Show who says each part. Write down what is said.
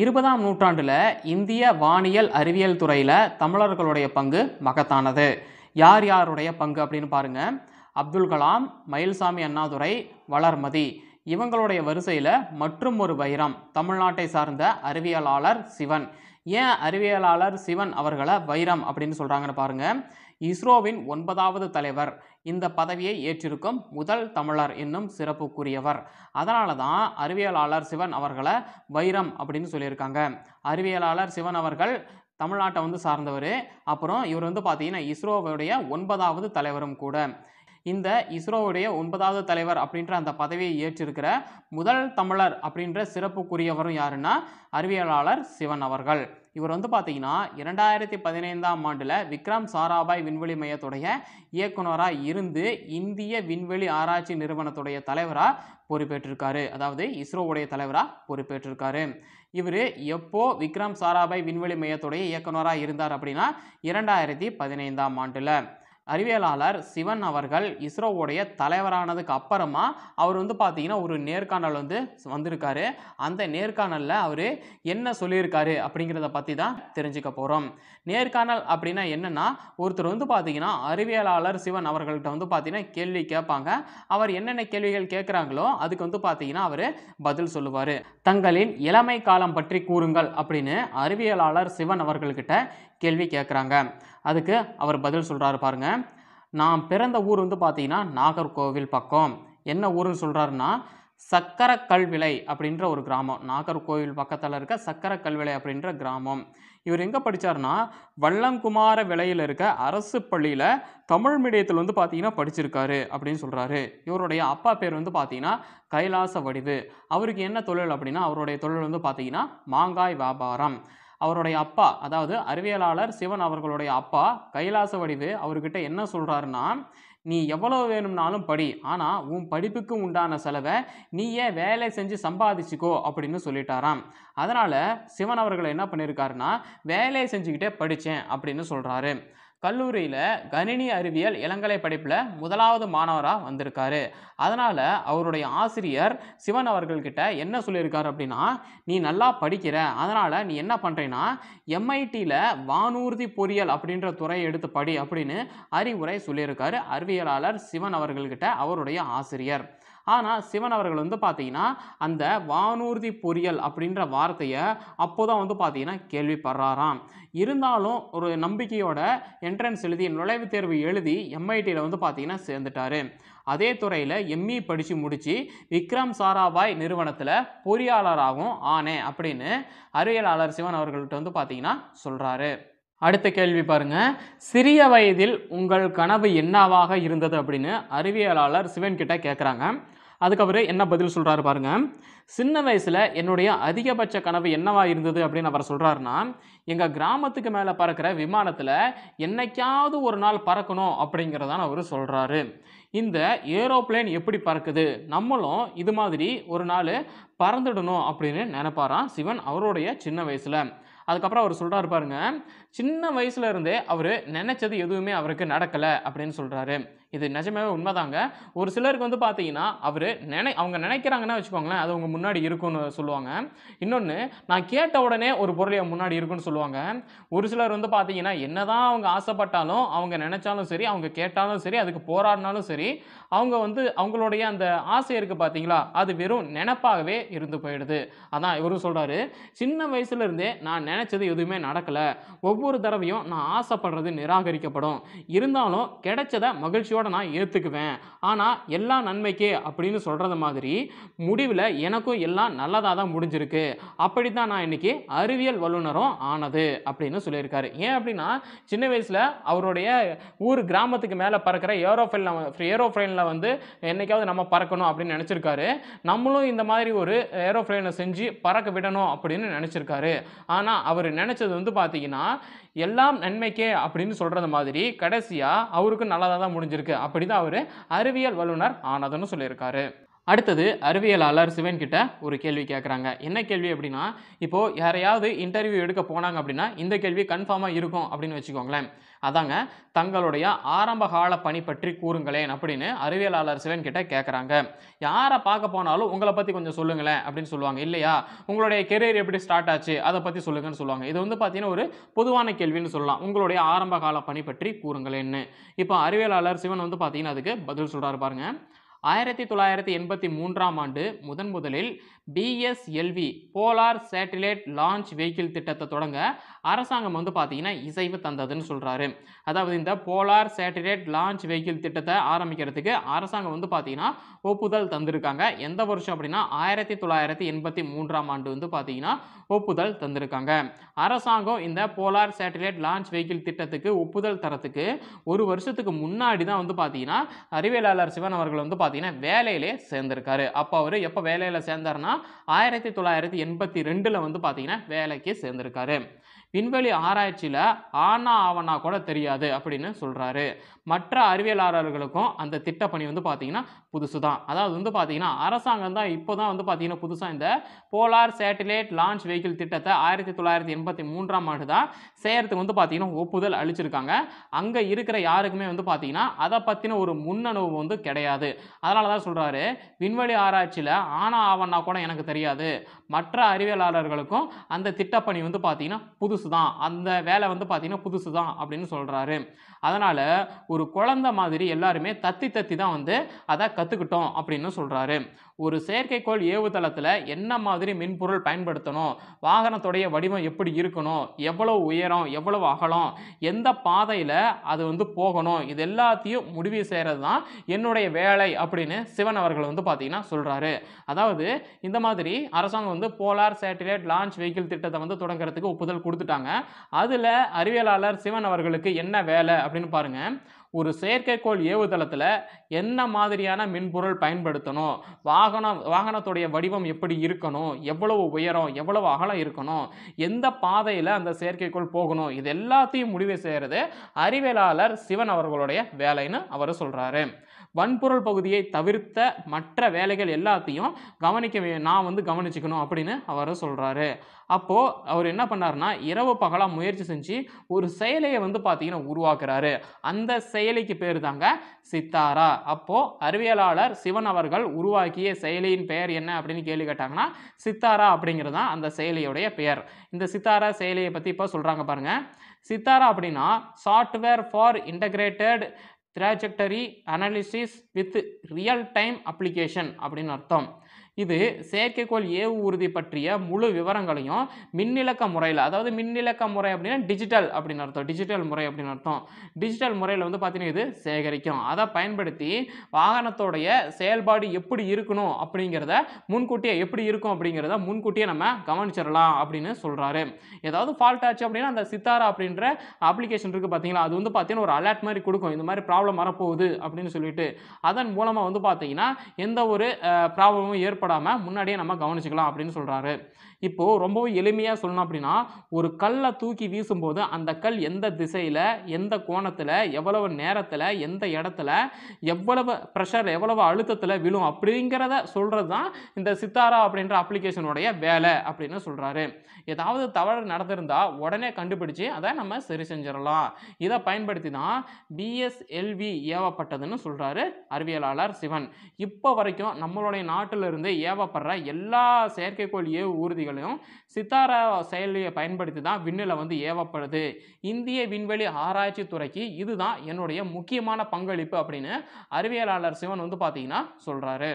Speaker 1: இருபதாம் நூற்றாண்டில் இந்திய வானியல் அறிவியல் துறையில் தமிழர்களுடைய பங்கு மகத்தானது யார் யாருடைய பங்கு அப்படின்னு பாருங்கள் அப்துல் கலாம் மயில்சாமி அண்ணாதுரை வளர்மதி இவங்களுடைய வரிசையில் மற்றும் ஒரு வைரம் தமிழ்நாட்டை சார்ந்த அறிவியலாளர் சிவன் ஏன் அறிவியலாளர் சிவன் அவர்களை வைரம் அப்படின்னு சொல்கிறாங்கன்னு பாருங்கள் இஸ்ரோவின் ஒன்பதாவது தலைவர் இந்த பதவியை ஏற்றிருக்கும் முதல் தமிழர் என்னும் சிறப்புக்குரியவர் அதனால தான் அறிவியலாளர் சிவன் அவர்களை வைரம் அப்படின்னு சொல்லியிருக்காங்க அறிவியலாளர் சிவன் அவர்கள் தமிழ்நாட்டை வந்து சார்ந்தவர் அப்புறம் இவர் வந்து பார்த்தீங்கன்னா இஸ்ரோவுடைய ஒன்பதாவது தலைவரும் கூட இந்த இஸ்ரோவுடைய ஒன்பதாவது தலைவர் அப்படின்ற அந்த பதவியை ஏற்றிருக்கிற முதல் தமிழர் அப்படின்ற சிறப்புக்குரியவரும் யாருன்னா அறிவியலாளர் சிவன் அவர்கள் இவர் வந்து பார்த்தீங்கன்னா இரண்டாயிரத்தி பதினைந்தாம் ஆண்டில் விக்ரம் சாராபாய் விண்வெளி மையத்துடைய இயக்குனராக இருந்து இந்திய விண்வெளி ஆராய்ச்சி நிறுவனத்துடைய தலைவராக பொறுப்பேற்றிருக்காரு அதாவது இஸ்ரோவுடைய தலைவராக பொறுப்பேற்றிருக்காரு இவர் எப்போ விக்ரம் சாராபாய் விண்வெளி மையத்துடைய இயக்குனராக இருந்தார் அப்படின்னா இரண்டாயிரத்தி பதினைந்தாம் ஆண்டில் அறிவியலாளர் சிவன் அவர்கள் இஸ்ரோவுடைய தலைவரானதுக்கு அப்புறமா அவர் வந்து பார்த்தீங்கன்னா ஒரு நேர்காணல் வந்து வந்திருக்காரு அந்த நேர்காணலில் அவர் என்ன சொல்லியிருக்காரு அப்படிங்கிறத பற்றி தான் தெரிஞ்சுக்க போகிறோம் நேர்காணல் அப்படின்னா என்னென்னா ஒருத்தர் வந்து பார்த்தீங்கன்னா அறிவியலாளர் சிவன் அவர்கள்ட்ட வந்து பார்த்தீங்கன்னா கேள்வி கேட்பாங்க அவர் என்னென்ன கேள்விகள் கேட்குறாங்களோ அதுக்கு வந்து பார்த்தீங்கன்னா அவர் பதில் சொல்லுவார் தங்களின் இளமை காலம் பற்றி கூறுங்கள் அப்படின்னு அறிவியலாளர் சிவன் அவர்கள்கிட்ட கேள்வி கேட்குறாங்க அதுக்கு அவர் பதில் சொல்கிறாரு பாருங்கள் நான் பிறந்த ஊர் வந்து பார்த்தீங்கன்னா நாகர்கோவில் பக்கம் என்ன ஊருன்னு சொல்கிறாருன்னா சக்கர கல்விலை அப்படின்ற ஒரு கிராமம் நாகர்கோவில் பக்கத்தில் இருக்க சக்கர கல்விலை அப்படின்ற கிராமம் இவர் எங்கே படித்தார்னா வல்லங்குமார விலையில் இருக்க அரசு பள்ளியில் தமிழ் மீடியத்தில் வந்து பார்த்தீங்கன்னா படிச்சிருக்காரு அப்படின்னு சொல்கிறாரு இவருடைய அப்பா பேர் வந்து பார்த்தீங்கன்னா கைலாச வடிவு அவருக்கு என்ன தொழில் அப்படின்னா அவருடைய தொழில் வந்து பார்த்தீங்கன்னா மாங்காய் வியாபாரம் அவருடைய அப்பா அதாவது அறிவியலாளர் சிவன் அவர்களுடைய அப்பா கைலாச வடிவு அவர்கிட்ட என்ன சொல்கிறாருன்னா நீ எவ்வளோ வேணும்னாலும் படி ஆனால் உன் படிப்புக்கு உண்டான செலவை நீ ஏன் வேலை செஞ்சு சம்பாதிச்சிக்கோ அப்படின்னு சொல்லிட்டாராம் அதனால் சிவன் அவர்கள் என்ன பண்ணியிருக்காருன்னா வேலை செஞ்சுக்கிட்டே படித்தேன் அப்படின்னு சொல்கிறாரு கல்லூரியில் கணினி அறிவியல் இளங்கலை படிப்பில் முதலாவது மாணவராக வந்திருக்காரு அதனால் அவருடைய ஆசிரியர் சிவன் அவர்கள்கிட்ட என்ன சொல்லியிருக்காரு அப்படின்னா நீ நல்லா படிக்கிற அதனால் நீ என்ன பண்ணுறேன்னா எம்ஐடியில் வானூர்தி பொறியியல் அப்படின்ற துறையை எடுத்து படி அப்படின்னு அறிவுரை சொல்லியிருக்காரு அறிவியலாளர் சிவன் அவர்கள்கிட்ட அவருடைய ஆசிரியர் ஆனால் சிவன் அவர்கள் வந்து பார்த்தீங்கன்னா அந்த வானூர்தி பொரியல் அப்படின்ற வார்த்தையை அப்போ தான் வந்து பார்த்தீங்கன்னா கேள்விப்படுறாராம் இருந்தாலும் ஒரு நம்பிக்கையோட என்ட்ரன்ஸ் எழுதி நுழைவுத் தேர்வு எழுதி எம்ஐடியில் வந்து பார்த்தீங்கன்னா சேர்ந்துட்டார் அதே துறையில் எம்இ e படித்து முடித்து விக்ரம் சாராபாய் நிறுவனத்தில் பொறியாளராகவும் ஆனே அப்படின்னு அறிவியலாளர் சிவன் அவர்கள்ட்ட வந்து பார்த்தீங்கன்னா சொல்கிறாரு அடுத்த கேள்வி பாருங்க சிறிய வயதில் உங்கள் கனவு என்னவாக இருந்தது அப்படின்னு அறிவியலாளர் சிவன் கிட்ட கேட்குறாங்க அதுக்கப்புறம் என்ன பதில் சொல்கிறாரு பாருங்க சின்ன வயசில் என்னுடைய அதிகபட்ச கனவு என்னவா இருந்தது அப்படின்னு அவர் சொல்கிறாருன்னா எங்கள் கிராமத்துக்கு மேலே பறக்கிற விமானத்தில் என்னைக்காவது ஒரு நாள் பறக்கணும் அப்படிங்கிறதான் அவர் சொல்கிறாரு இந்த ஏரோப்ளேன் எப்படி பறக்குது நம்மளும் இது மாதிரி ஒரு நாள் பறந்துடணும் அப்படின்னு நினைப்பாராம் சிவன் அவருடைய சின்ன வயசில் அதுக்கப்புறம் அவர் சொல்கிறாரு பாருங்க சின்ன வயசுலேருந்தே அவர் நினச்சது எதுவுமே அவருக்கு நடக்கலை அப்படின்னு சொல்கிறாரு இது நிஜமாவே உண்மைதாங்க ஒரு சிலருக்கு வந்து பார்த்தீங்கன்னா அவர் நினை அவங்க நினைக்கிறாங்கன்னா வச்சுக்கோங்களேன் அது அவங்க முன்னாடி இருக்குன்னு சொல்லுவாங்க இன்னொன்று நான் கேட்ட உடனே ஒரு பொருள் முன்னாடி இருக்குன்னு சொல்லுவாங்க ஒரு சிலர் வந்து பார்த்தீங்கன்னா என்னதான் அவங்க ஆசைப்பட்டாலும் அவங்க நினைச்சாலும் சரி அவங்க கேட்டாலும் சரி அதுக்கு போராடினாலும் சரி அவங்க வந்து அவங்களுடைய அந்த ஆசை இருக்குது பார்த்தீங்களா அது வெறும் நினப்பாகவே இருந்து போயிடுது அதான் இவரும் சொல்கிறாரு சின்ன வயசுலேருந்தே நான் நினச்சது எதுவுமே நடக்கலை ஒவ்வொரு தடவையும் நான் ஆசைப்படுறது நிராகரிக்கப்படும் இருந்தாலும் கிடைச்சதை மகிழ்ச்சியோட மனசாட்சியோடு நான் ஏற்றுக்குவேன் ஆனால் எல்லா நன்மைக்கே அப்படின்னு சொல்கிறது மாதிரி முடிவில் எனக்கும் எல்லாம் நல்லதாக தான் முடிஞ்சிருக்கு அப்படி தான் நான் இன்றைக்கி அறிவியல் வல்லுநரும் ஆனது அப்படின்னு சொல்லியிருக்காரு ஏன் அப்படின்னா சின்ன வயசில் அவருடைய ஊர் கிராமத்துக்கு மேலே பறக்கிற ஏரோஃபைனில் ஏரோஃப்ளைனில் வந்து என்றைக்காவது நம்ம பறக்கணும் அப்படின்னு நினச்சிருக்காரு நம்மளும் இந்த மாதிரி ஒரு ஏரோஃப்ளைனை செஞ்சு பறக்க விடணும் அப்படின்னு நினச்சிருக்காரு ஆனால் அவர் நினச்சது வந்து பார்த்தீங்கன்னா எல்லாம் நன்மைக்கே அப்படின்னு சொல்கிறது மாதிரி கடைசியாக அவருக்கும் நல்லதாக தான் முடிஞ்சிருக்கு இருக்கு அப்படி தான் அவர் அறிவியல் வல்லுனர் ஆனதுன்னு சொல்லியிருக்காரு அடுத்தது அறிவியலாளர் சிவன் கிட்ட ஒரு கேள்வி கேட்குறாங்க என்ன கேள்வி அப்படின்னா இப்போது யாரையாவது இன்டர்வியூ எடுக்க போனாங்க அப்படின்னா இந்த கேள்வி கன்ஃபார்மாக இருக்கும் அப்படின்னு வச்சுக்கோங்களேன் அதாங்க தங்களுடைய ஆரம்பகால பணி பற்றி கூறுங்களேன் அப்படின்னு அறிவியலாளர் சிவன் கிட்ட கேட்குறாங்க யாரை பார்க்க போனாலும் உங்களை பற்றி கொஞ்சம் சொல்லுங்களேன் அப்படின்னு சொல்லுவாங்க இல்லையா உங்களுடைய கெரியர் எப்படி ஸ்டார்ட் ஆச்சு அதை பற்றி சொல்லுங்கன்னு சொல்லுவாங்க இது வந்து பார்த்தீங்கன்னா ஒரு பொதுவான கேள்வின்னு சொல்லலாம் உங்களுடைய ஆரம்பகால பணி பற்றி கூறுங்களேன்னு இப்போ அறிவியலாளர் சிவன் வந்து பார்த்தீங்கன்னா அதுக்கு பதில் சொல்கிறார் பாருங்கள் ஆயிரத்தி தொள்ளாயிரத்தி எண்பத்தி மூன்றாம் ஆண்டு முதன் முதலில் PSLV polar satellite launch vehicle திட்டத்தை தொடங்க அரசாங்கம் வந்து பார்த்தீங்கன்னா இசைவு தந்ததுன்னு சொல்கிறாரு அதாவது இந்த போலார் சேட்டலைட் லான்ச் வெஹிக்கிள் திட்டத்தை ஆரம்பிக்கிறதுக்கு அரசாங்கம் வந்து பார்த்தீங்கன்னா ஒப்புதல் தந்திருக்காங்க எந்த வருஷம் அப்படின்னா ஆயிரத்தி தொள்ளாயிரத்தி எண்பத்தி மூன்றாம் ஆண்டு வந்து பார்த்தீங்கன்னா ஒப்புதல் தந்திருக்காங்க அரசாங்கம் இந்த போலார் சேட்டலைட் லான்ச் வெஹிக்கிள் திட்டத்துக்கு ஒப்புதல் தரத்துக்கு ஒரு வருஷத்துக்கு முன்னாடி தான் வந்து பார்த்தீங்கன்னா அறிவியலாளர் சிவன் அவர்கள் வந்து பார்த்தீங்கன்னா வேலையிலே சேர்ந்திருக்காரு அப்போ அவர் எப்போ வேலையில் சேர்ந்தார்னா ஆயிரத்தி தொள்ளாயிரத்தி எண்பத்தி ரெண்டில் வந்து பார்த்தீங்கன்னா வேலைக்கு சேர்ந்திருக்காரு விண்வெளி ஆராய்ச்சியில் ஆனா ஆவனா கூட தெரியாது அப்படின்னு சொல்கிறாரு மற்ற அறிவியலாளர்களுக்கும் அந்த திட்டப்பணி வந்து பார்த்தீங்கன்னா புதுசு தான் அதாவது வந்து பார்த்தீங்கன்னா அரசாங்கம் தான் இப்போ தான் வந்து பார்த்தீங்கன்னா புதுசாக இந்த போலார் சேட்டிலைட் லான்ச் வெஹிக்கிள் திட்டத்தை ஆயிரத்தி தொள்ளாயிரத்தி எண்பத்தி மூன்றாம் ஆண்டு தான் செய்கிறதுக்கு வந்து பார்த்தீங்கன்னா ஒப்புதல் அளிச்சிருக்காங்க அங்கே இருக்கிற யாருக்குமே வந்து பார்த்தீங்கன்னா அதை பற்றின ஒரு முன்னணுவு வந்து கிடையாது அதனால தான் சொல்கிறாரு விண்வெளி ஆராய்ச்சியில் ஆனா ஆவன்னா கூட எனக்கு தெரியாது மற்ற அறிவியலாளர்களுக்கும் அந்த திட்டப்பணி வந்து பார்த்தீங்கன்னா புதுசு புதுசு தான் அந்த வேலை வந்து பார்த்தீங்கன்னா புதுசு தான் அப்படின்னு சொல்கிறாரு அதனால் ஒரு குழந்த மாதிரி எல்லாருமே தத்தி தத்தி தான் வந்து அதை கற்றுக்கிட்டோம் அப்படின்னு சொல்கிறாரு ஒரு செயற்கைக்கோள் ஏவுதளத்தில் என்ன மாதிரி மின்பொருள் பயன்படுத்தணும் வாகனத்துடைய வடிவம் எப்படி இருக்கணும் எவ்வளோ உயரம் எவ்வளோ அகலம் எந்த பாதையில் அது வந்து போகணும் இது எல்லாத்தையும் முடிவு செய்கிறது தான் என்னுடைய வேலை அப்படின்னு சிவன் அவர்கள் வந்து பார்த்திங்கன்னா சொல்கிறாரு அதாவது இந்த மாதிரி அரசாங்கம் வந்து போலார் சேட்டிலைட் லான்ச் வெஹிக்கிள் திட்டத்தை வந்து தொடங்குறதுக்கு ஒப்புதல் கொடுத்துட்டாங்க அதில் அறிவியலாளர் சிவன் அவர்களுக்கு என்ன வேலை அப்படின்னு பாருங்கள் ஒரு செயற்கைக்கோள் ஏவுதளத்தில் என்ன மாதிரியான மின்பொருள் பயன்படுத்தணும் வாகனம் வாகனத்துடைய வடிவம் எப்படி இருக்கணும் எவ்வளவு உயரம் எவ்வளவு அகலம் இருக்கணும் எந்த பாதையில் அந்த செயற்கைக்கோள் போகணும் இது எல்லாத்தையும் முடிவு செய்கிறது அறிவியலாளர் சிவன் அவர்களுடைய வேலைன்னு அவர் சொல்கிறாரு வன்பொருள் பகுதியை தவிர்த்த மற்ற வேலைகள் எல்லாத்தையும் கவனிக்க நான் வந்து கவனிச்சுக்கணும் அப்படின்னு அவர் சொல்கிறாரு அப்போது அவர் என்ன பண்ணார்னா இரவு பகலாக முயற்சி செஞ்சு ஒரு செயலையை வந்து பார்த்திங்கன்னா உருவாக்குறாரு அந்த செயலிக்கு பேர் தாங்க சித்தாரா அப்போது அறிவியலாளர் சிவன் அவர்கள் உருவாக்கிய செயலியின் பெயர் என்ன அப்படின்னு கேள்வி கேட்டாங்கன்னா சித்தாரா அப்படிங்கிறது தான் அந்த செயலியுடைய பெயர் இந்த சித்தாரா செயலியை பற்றி இப்போ சொல்கிறாங்க பாருங்கள் சித்தாரா அப்படின்னா software for integrated trajectory analysis with real time application அப்படின்னு அர்த்தம் இது செயற்கைக்கோள் ஏவு உறுதி பற்றிய முழு விவரங்களையும் மின்னிலக்க முறையில் அதாவது மின்னிலக்க முறை அப்படின்னா டிஜிட்டல் அப்படின்னு அர்த்தம் டிஜிட்டல் முறை அப்படின்னு அர்த்தம் டிஜிட்டல் முறையில் வந்து பார்த்தீங்கன்னா இது சேகரிக்கும் அதை பயன்படுத்தி வாகனத்தோடைய செயல்பாடு எப்படி இருக்கணும் அப்படிங்கிறத முன்கூட்டியே எப்படி இருக்கும் அப்படிங்கிறத முன்கூட்டியே நம்ம கவனிச்சிடலாம் அப்படின்னு சொல்கிறாரு ஏதாவது ஃபால்ட் ஆச்சு அப்படின்னா அந்த சித்தாரா அப்படின்ற அப்ளிகேஷன் இருக்குது பார்த்தீங்களா அது வந்து பார்த்தீங்கன்னா ஒரு அலர்ட் மாதிரி கொடுக்கும் இந்த மாதிரி ப்ராப்ளம் வரப்போகுது அப்படின்னு சொல்லிட்டு அதன் மூலமாக வந்து பார்த்தீங்கன்னா எந்த ஒரு ப்ராப்ளமும் ஏற்ப ஏற்படாமல் முன்னாடியே நம்ம கவனிச்சுக்கலாம் அப்படின்னு சொல்கிறாரு இப்போது ரொம்பவும் எளிமையாக சொல்லணும் அப்படின்னா ஒரு கல்லை தூக்கி வீசும்போது அந்த கல் எந்த திசையில் எந்த கோணத்தில் எவ்வளவு நேரத்தில் எந்த இடத்துல எவ்வளவு ப்ரெஷர் எவ்வளவு அழுத்தத்தில் விழும் அப்படிங்கிறத சொல்கிறது தான் இந்த சித்தாரா அப்படின்ற அப்ளிகேஷனுடைய வேலை அப்படின்னு சொல்கிறாரு ஏதாவது தவறு நடந்திருந்தால் உடனே கண்டுபிடிச்சு அதை நம்ம சரி செஞ்சிடலாம் இதை பயன்படுத்தி தான் பிஎஸ்எல்வி ஏவப்பட்டதுன்னு சொல்கிறாரு அறிவியலாளர் சிவன் இப்போ வரைக்கும் நம்மளுடைய நாட்டிலிருந்து வந்து ஏவப்படுற எல்லா செயற்கைக்கோள் ஏவு ஊர்திகளையும் சித்தாரா செயலியை பயன்படுத்தி தான் விண்ணில் வந்து ஏவப்படுது இந்திய விண்வெளி ஆராய்ச்சி துறைக்கு இதுதான் என்னுடைய முக்கியமான பங்களிப்பு அப்படின்னு அறிவியலாளர் சிவன் வந்து பார்த்தீங்கன்னா சொல்கிறாரு